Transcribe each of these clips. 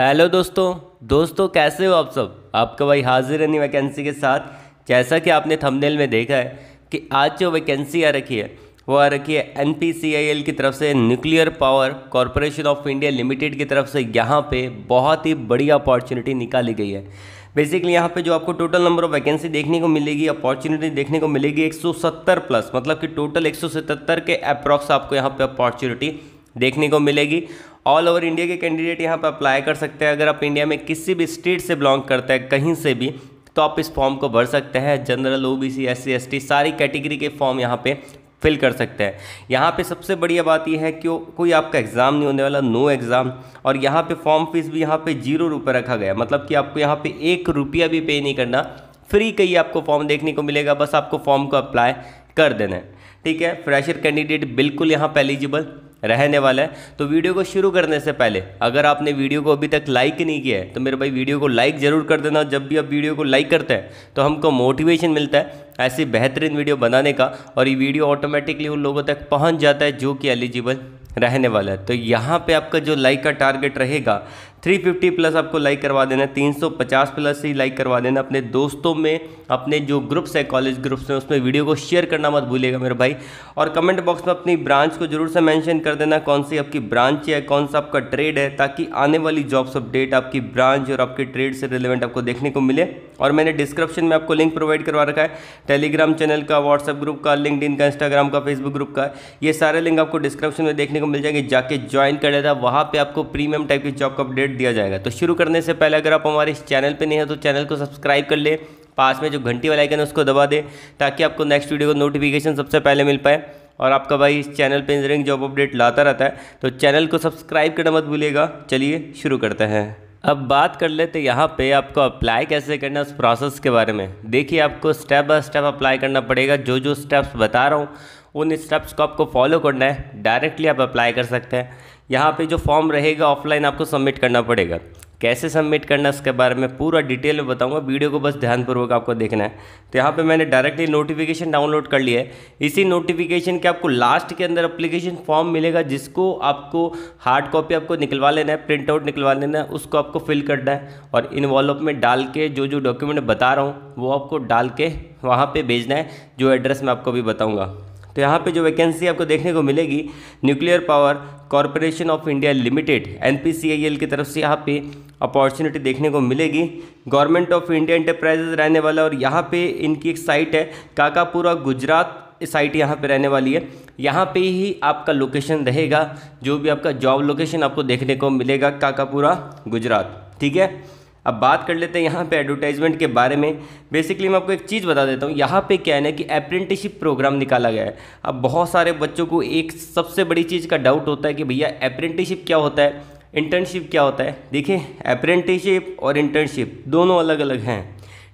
hello दोस्तों दोस्तों कैसे हो आप सब आपका भाई हाजिर है वैकेंसी के साथ जैसा कि आपने थंबनेल में देखा है कि आज जो वैकेंसी आ रखी है वो आ रखी है एन की तरफ से Nuclear Power Corporation of India Limited की तरफ से यहाँ पे बहुत ही बड़ी अपॉर्चुनिटी निकाली गई है बेसिकली यहाँ पे जो आपको टोटल नंबर ऑफ वैकेंसी देखने को मिलेगी अपॉर्चुनिटी देखने को मिलेगी 170 प्लस मतलब कि टोटल 177 के अप्रॉक्स आपको यहाँ पे अपॉर्चुनिटी देखने को मिलेगी ऑल ओवर इंडिया के कैंडिडेट यहाँ पर अप्लाई कर सकते हैं अगर आप इंडिया में किसी भी स्टेट से बिलोंग करते हैं कहीं से भी तो आप इस फॉर्म को भर सकते हैं general O B C S C S T सारी कैटेगरी के फॉर्म यहाँ पर फिल कर सकते हैं यहाँ पे सबसे बढ़िया बात यह है कि कोई आपका एग्ज़ाम नहीं होने वाला नो एग्ज़ाम और यहाँ पे फॉर्म फीस भी यहाँ पे जीरो रुपये रखा गया मतलब कि आपको यहाँ पे एक रुपया भी पे नहीं करना फ्री का ही आपको फॉर्म देखने को मिलेगा बस आपको फॉर्म को अप्लाई कर देना है ठीक है फ्रेशर कैंडिडेट बिल्कुल यहाँ पर एलिजिबल रहने वाला है तो वीडियो को शुरू करने से पहले अगर आपने वीडियो को अभी तक लाइक नहीं किया है तो मेरे भाई वीडियो को लाइक ज़रूर कर देना जब भी आप वीडियो को लाइक करते हैं तो हमको मोटिवेशन मिलता है ऐसी बेहतरीन वीडियो बनाने का और ये वीडियो ऑटोमेटिकली उन लोगों तक पहुँच जाता है जो कि एलिजिबल रहने वाला है तो यहाँ पर आपका जो लाइक का टारगेट रहेगा 350 प्लस आपको लाइक करवा देना है 350 प्लस ही लाइक करवा देना अपने दोस्तों में अपने जो ग्रुप्स हैं कॉलेज ग्रुप्स में उसमें वीडियो को शेयर करना मत भूलिएगा मेरे भाई और कमेंट बॉक्स में अपनी ब्रांच को जरूर से मेंशन कर देना कौन सी आपकी ब्रांच है कौन सा आपका ट्रेड है ताकि आने वाली जॉब्स अपडेट आपकी ब्रांच और आपके ट्रेड से रिलेवेंट आपको देखने को मिले और मैंने डिस्क्रिप्शन में आपको लिंक प्रोवाइड करवा रखा है टेलीग्राम चैनल का व्हाट्सअप ग्रुप का लिंक का इंस्टाग्राम का फेसबुक ग्रुप का ये सारे लिंक आपको डिस्क्रिप्शन में देखने को मिल जाएंगे जाके ज्वाइन कर लेना वहाँ पर आपको प्रीमियम टाइप की जॉब का अपडेट अपडेट दिया जाएगा तो शुरू करने से पहले अगर आप हमारे इस चैनल पर नहीं हैं तो चैनल को सब्सक्राइब कर लें पास में जो घंटी वाला आइकन है उसको दबा दें ताकि आपको नेक्स्ट वीडियो का नोटिफिकेशन सबसे पहले मिल पाए और आपका भाई इस चैनल पर इंजीनियरिंग जॉब अपडेट लाता रहता है तो चैनल को सब्सक्राइब करना मत भूलिएगा चलिए शुरू करते हैं अब बात कर लेते यहाँ पे आपको अप्लाई कैसे करना उस प्रोसेस के बारे में देखिए आपको स्टेप बाय स्टेप अप्लाई करना पड़ेगा जो जो स्टेप्स बता रहा हूँ उन स्टेप्स को आपको फॉलो करना है डायरेक्टली आप अप्लाई कर सकते हैं यहाँ पे जो फॉर्म रहेगा ऑफलाइन आपको सबमिट करना पड़ेगा कैसे सबमिट करना इसके बारे में पूरा डिटेल में बताऊंगा वीडियो को बस ध्यानपूर्वक आपको देखना है तो यहाँ पे मैंने डायरेक्टली नोटिफिकेशन डाउनलोड कर लिया है इसी नोटिफिकेशन के आपको लास्ट के अंदर अप्लीकेशन फॉर्म मिलेगा जिसको आपको हार्ड कॉपी आपको निकलवा लेना है प्रिंट आउट निकलवा लेना है उसको आपको फिल करना है और इन्वॉल्व में डाल के जो जो डॉक्यूमेंट बता रहा हूँ वो आपको डाल के वहाँ पर भेजना है जो एड्रेस मैं आपको अभी बताऊँगा तो यहाँ पे जो वैकेंसी आपको देखने को मिलेगी Nuclear Power Corporation of India Limited एन की तरफ से यहाँ पे अपॉर्चुनिटी देखने को मिलेगी गवर्नमेंट ऑफ इंडिया इंटरप्राइजेज रहने वाला और यहाँ पे इनकी एक साइट है काकापुरा गुजरात साइट यहाँ पे रहने वाली है यहाँ पे ही आपका लोकेशन रहेगा जो भी आपका जॉब लोकेशन आपको देखने को मिलेगा काकापुरा गुजरात ठीक है अब बात कर लेते हैं यहाँ पे एडवर्टाइजमेंट के बारे में बेसिकली मैं आपको एक चीज़ बता देता हूँ यहाँ पे क्या है ना कि अप्रेंटिसशिप प्रोग्राम निकाला गया है अब बहुत सारे बच्चों को एक सबसे बड़ी चीज़ का डाउट होता है कि भैया अप्रेंटिसशिप क्या होता है इंटर्नशिप क्या होता है देखिए अप्रेंटिसशिप और इंटर्नशिप दोनों अलग अलग हैं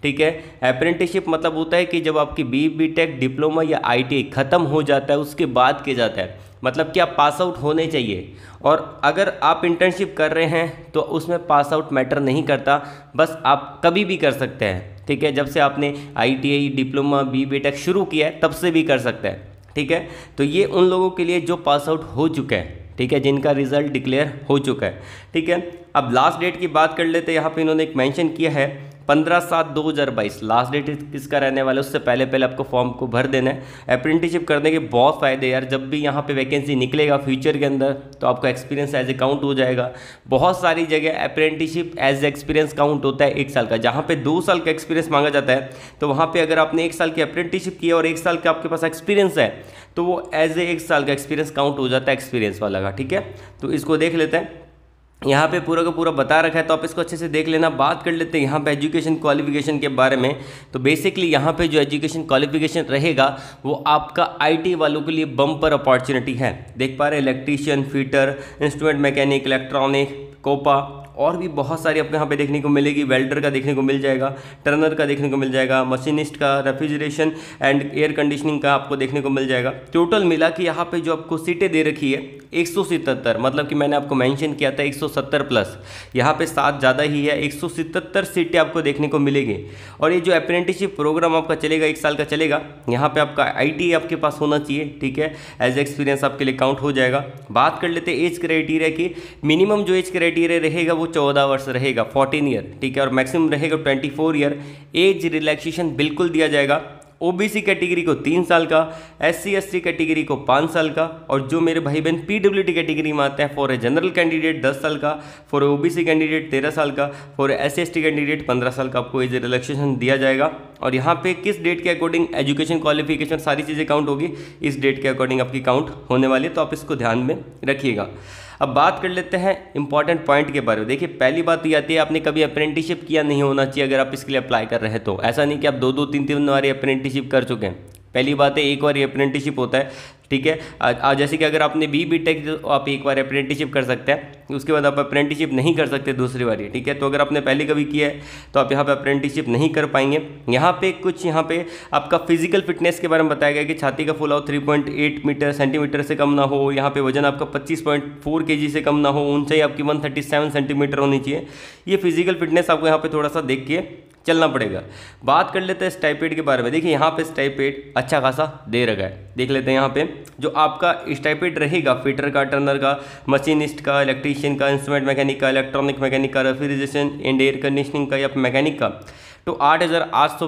ठीक है अप्रेंटिसशिप मतलब होता है कि जब आपकी बी बी टेक डिप्लोमा या आई टी ख़त्म हो जाता है उसके बाद किया जाता है मतलब कि आप पास आउट होने चाहिए और अगर आप इंटर्नशिप कर रहे हैं तो उसमें पास आउट मैटर नहीं करता बस आप कभी भी कर सकते हैं ठीक है जब से आपने आईटीआई डिप्लोमा बी बीटेक शुरू किया है तब से भी कर सकते हैं ठीक है तो ये उन लोगों के लिए जो पास आउट हो चुके हैं ठीक है जिनका रिजल्ट डिक्लेयर हो चुका है ठीक है अब लास्ट डेट की बात कर लेते हैं यहाँ पे इन्होंने एक मेंशन किया है पंद्रह सात दो हज़ार बाईस लास्ट डेट इसका रहने वाला है उससे पहले पहले आपको फॉर्म को भर देना है अप्रेंटिसशिप करने के बहुत फ़ायदे यार जब भी यहाँ पे वैकेंसी निकलेगा फ्यूचर के अंदर तो आपका एक्सपीरियंस एज ए काउंट हो जाएगा बहुत सारी जगह अप्रेंटिसशिप एज एक्सपीरियंस काउंट होता है एक साल का जहाँ पर दो साल का एक्सपीरियंस मांगा जाता है तो वहाँ पर अगर आपने एक साल की अप्रेंटिसशिप की और एक साल का आपके पास एक्सपीरियंस है तो वो एज ए एक साल का एक्सपीरियंस काउंट हो जाता है एक्सपीरियंस वाला का ठीक है तो इसको देख लेते हैं यहाँ पे पूरा का पूरा बता रखा है तो आप इसको अच्छे से देख लेना बात कर लेते हैं यहाँ पे एजुकेशन क्वालिफिकेशन के बारे में तो बेसिकली यहाँ पे जो एजुकेशन क्वालिफिकेशन रहेगा वो आपका आईटी वालों के लिए बम्पर अपॉर्चुनिटी है देख पा रहे electrician fitter instrument mechanic electronic COPA और भी बहुत सारी आपको यहाँ पे देखने को मिलेगी वेल्डर का देखने को मिल जाएगा टर्नर का देखने को मिल जाएगा मशीनिस्ट का रेफ्रिजरेशन एंड एयर कंडीशनिंग का आपको देखने को मिल जाएगा टोटल मिला कि यहाँ पे जो आपको सीटें दे रखी है एक मतलब कि मैंने आपको मैंशन किया था एक प्लस यहाँ पर सात ज़्यादा ही है एक सीटें आपको देखने को मिलेगी और ये जो अप्रेंटिसशिप प्रोग्राम आपका चलेगा एक साल का चलेगा यहाँ पर आपका आई आपके पास होना चाहिए ठीक है एज एक्सपीरियंस आपके लिए काउंट हो जाएगा बात कर लेते एज क्राइटेरिया की मिनिमम जो एज क्राइटेरिया रहेगा वो चौदह वर्ष रहेगा फोर्टीन ईयर ठीक है और मैक्सिमम रहेगा twenty four year age relaxation बिल्कुल दिया जाएगा ओबीसी कैटेगरी को तीन साल का एस सी कैटेगरी को पाँच साल का और जो मेरे भाई बहन पीडब्ल्यूडी कैटेगरी में आते हैं फॉर ए जनरल कैंडिडेट दस साल का फॉर ओबीसी कैंडिडेट तेरह साल का फॉर एस सी कैंडिडेट पंद्रह साल का आपको एज रिलैक्सेशन दिया जाएगा और यहाँ पे किस डेट के अकॉर्डिंग एजुकेशन क्वालिफिकेशन सारी चीज़ें काउंट होगी इस डेट के अकॉर्डिंग आपकी काउंट होने वाली है तो आप इसको ध्यान में रखिएगा अब बात कर लेते हैं इंपॉर्टेंट पॉइंट के बारे में देखिए पहली बात तो ये आती है आपने कभी अप्रेंटिसशिप किया नहीं होना चाहिए अगर आप इसके लिए अप्लाई कर रहे हैं तो ऐसा नहीं कि आप दो दो तीन तीन बारी अप्रेंटिसशिप कर चुके हैं पहली बात है एक बार ये अप्रेंटिसशिप होता है ठीक है जैसे कि अगर आपने बी बी टेक आप एक बार अप्रेंटिसशिप कर सकते हैं उसके बाद आप अप्रेंटिसिप नहीं कर सकते दूसरी बार ये ठीक है तो अगर आपने पहले कभी किया है तो आप यहाँ पे अप्रेंटिसिप नहीं कर पाएंगे यहाँ पे कुछ यहाँ पे आपका फिजिकल फिटनेस के बारे में बताया गया कि छाती का फुलाव 3.8 मीटर सेंटीमीटर से कम ना हो यहाँ पे वजन आपका पच्चीस पॉइंट से कम ना हो ऊंचाई आपकी वन सेंटीमीटर होनी चाहिए ये फिजिकल फिटनेस आपको यहाँ पर थोड़ा सा देख के चलना पड़ेगा बात कर लेते हैं स्टाइपेड के बारे में देखिए यहाँ पे स्टाइपेड अच्छा खासा दे रखा है देख लेते हैं यहाँ पे जो आपका स्टाइपेड रहेगा फिटर का टर्नर का मशीनिस्ट का इलेक्ट्रीशियन का इंस्ट्रूमेंट मैकेनिक का इलेक्ट्रॉनिक मैकेनिक का रेफ्रिजरेशन एंड एयर कंडीशनिंग का या मैकेनिक का तो आठ हज़ार आठ सौ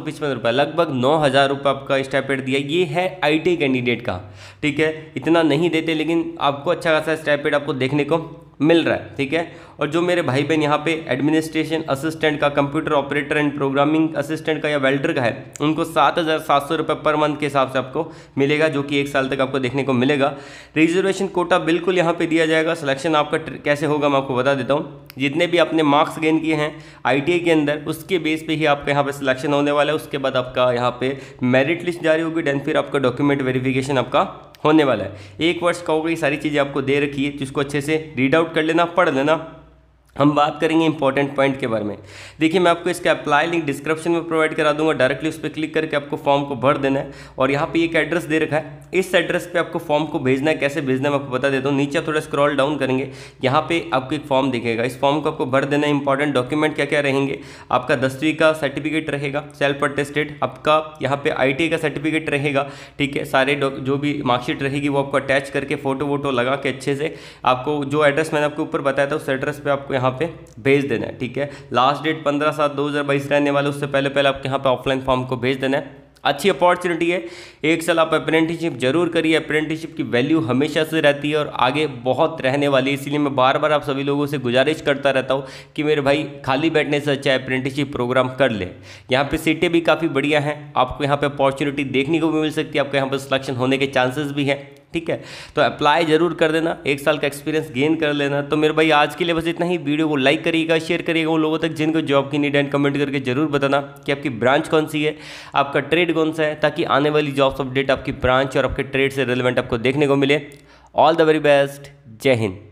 लगभग नौ हज़ार रुपये आपका स्टाइपेड दिया ये है आई कैंडिडेट का ठीक है इतना नहीं देते लेकिन आपको अच्छा खासा स्टाइपेड आपको देखने को मिल रहा है ठीक है और जो मेरे भाई बहन यहाँ पे एडमिनिस्ट्रेशन असिस्टेंट का computer operator and programming assistant का या वेल्डर का है उनको सात हज़ार सात सौ रुपये पर मंथ के हिसाब से आपको मिलेगा जो कि एक साल तक आपको देखने को मिलेगा रिजर्वेशन कोटा बिल्कुल यहाँ पे दिया जाएगा सिलेक्शन आपका कैसे होगा मैं आपको बता देता हूँ जितने भी आपने मार्क्स गेन किए हैं आई के अंदर उसके बेस पर ही आपका यहाँ पर सिलेक्शन होने वाला है उसके बाद आपका यहाँ पर मेरिट लिस्ट जारी होगी डैन फिर आपका डॉक्यूमेंट वेरीफिकेशन आपका होने वाला है एक वर्ष का होगा ये सारी चीज़ें आपको दे रखी है जिसको अच्छे से रीड आउट कर लेना पढ़ लेना हम बात करेंगे इंपॉर्टेंट पॉइंट के बारे में देखिए मैं आपको इसका अप्लाई लिंक डिस्क्रिप्शन में प्रोवाइड करा दूंगा डायरेक्टली उस पर क्लिक करके आपको फॉर्म को भर देना है और यहाँ पे एक एड्रेस दे रखा है इस एड्रेस पे आपको फॉर्म को भेजना है कैसे भेजना है मैं आपको बता देता हूँ नीचे थोड़ा स्क्रॉल डाउन करेंगे यहाँ पे आपको एक फॉर्म दिखेगा इस फॉर्म को आपको भर देना है इंपॉर्टेंट डॉक्यूमेंट क्या क्या रहेंगे आपका दसवीं का सर्टिफिकेट रहेगा सेल्फ अटेस्टेड आपका यहाँ पर आई का सर्टिफिकेट रहेगा ठीक है सारे जो भी मार्कशीट रहेगी वो आपको अटैच करके फोटो वोटो लगा के अच्छे से आपको जो एड्रेस मैंने आपको ऊपर बताया था उस एड्रेस पर आपको यहाँ यहाँ पे भेज देना है ठीक है लास्ट डेट पंद्रह सात दो हज़ार बाईस रहने वाले उससे पहले पहले आपके यहाँ पे ऑफलाइन फॉर्म को भेज देना है अच्छी अपॉर्चुनिटी है एक साल आप अप्रेंटिसशिप जरूर करिए अप्रेंटिसशिप की वैल्यू हमेशा से रहती है और आगे बहुत रहने वाली है इसलिए मैं बार बार आप सभी लोगों से गुजारिश करता रहता हूँ कि मेरे भाई खाली बैठने से अच्छा अप्रेंटिसशिप प्रोग्राम कर ले यहाँ पे सीटें भी काफ़ी बढ़िया हैं आपको यहाँ पर अपॉर्चुनिटी देखने को भी मिल सकती है आपके यहाँ पर सिलेक्शन होने के चांसेस भी हैं ठीक है तो अप्लाई जरूर कर देना एक साल का एक्सपीरियंस गेन कर लेना तो मेरे भाई आज के लिए बस इतना ही वीडियो को लाइक करिएगा शेयर करिएगा उन लोगों तक जिनको जॉब की नीड एंड कमेंट करके जरूर बताना कि आपकी ब्रांच कौन सी है आपका ट्रेड कौन सा है ताकि आने वाली जॉब्स अपडेट आपकी ब्रांच और आपके ट्रेड से रिलेवेंट आपको देखने को मिले ऑल द वेरी बेस्ट जय हिंद